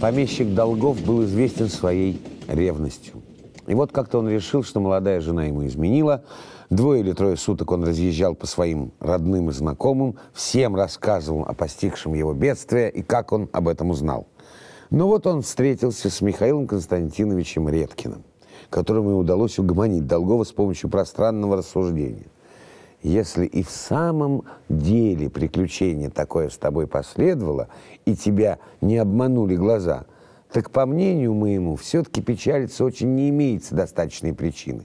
Помещик Долгов был известен своей ревностью. И вот как-то он решил, что молодая жена ему изменила. Двое или трое суток он разъезжал по своим родным и знакомым, всем рассказывал о постигшем его бедствии и как он об этом узнал. Но вот он встретился с Михаилом Константиновичем Редкиным, которому и удалось угомонить Долгова с помощью пространного рассуждения если и в самом деле приключение такое с тобой последовало, и тебя не обманули глаза, так, по мнению моему, все-таки печалиться очень не имеется достаточной причины.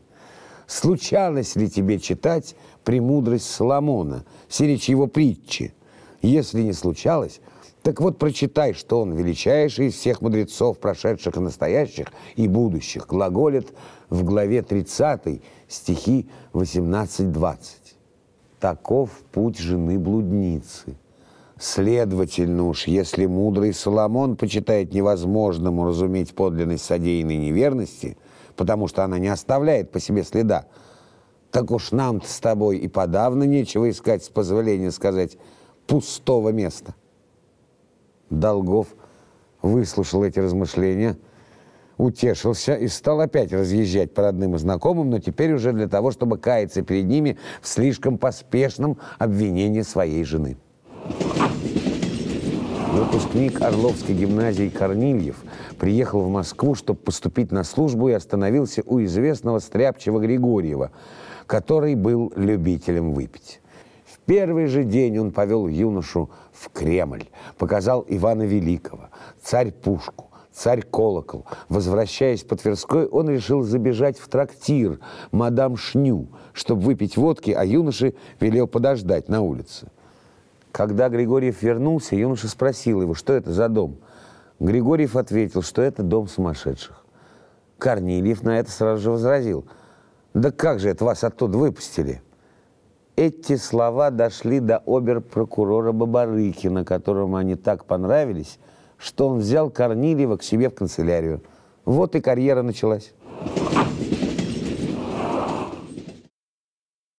Случалось ли тебе читать «Премудрость Соломона», сиречь его притчи? Если не случалось, так вот прочитай, что он, величайший из всех мудрецов, прошедших и настоящих, и будущих, глаголит в главе 30 стихи 18-20. Таков путь жены блудницы. Следовательно уж, если мудрый Соломон почитает невозможным уразуметь подлинность содеянной неверности, потому что она не оставляет по себе следа, так уж нам -то с тобой и подавно нечего искать, с позволения сказать, пустого места. Долгов выслушал эти размышления – утешился и стал опять разъезжать по родным и знакомым, но теперь уже для того, чтобы каяться перед ними в слишком поспешном обвинении своей жены. Выпускник Орловской гимназии Корнильев приехал в Москву, чтобы поступить на службу и остановился у известного стряпчего Григорьева, который был любителем выпить. В первый же день он повел юношу в Кремль, показал Ивана Великого, царь Пушку, царь колокол. Возвращаясь по Тверской, он решил забежать в трактир мадам Шню, чтобы выпить водки, а юноше велел подождать на улице. Когда Григорьев вернулся, юноша спросил его, что это за дом. Григорьев ответил, что это дом сумасшедших. Корнильев на это сразу же возразил. «Да как же это вас оттуда выпустили?» Эти слова дошли до обер-прокурора Бабарыкина, которому они так понравились – что он взял Корнилева к себе в канцелярию. Вот и карьера началась.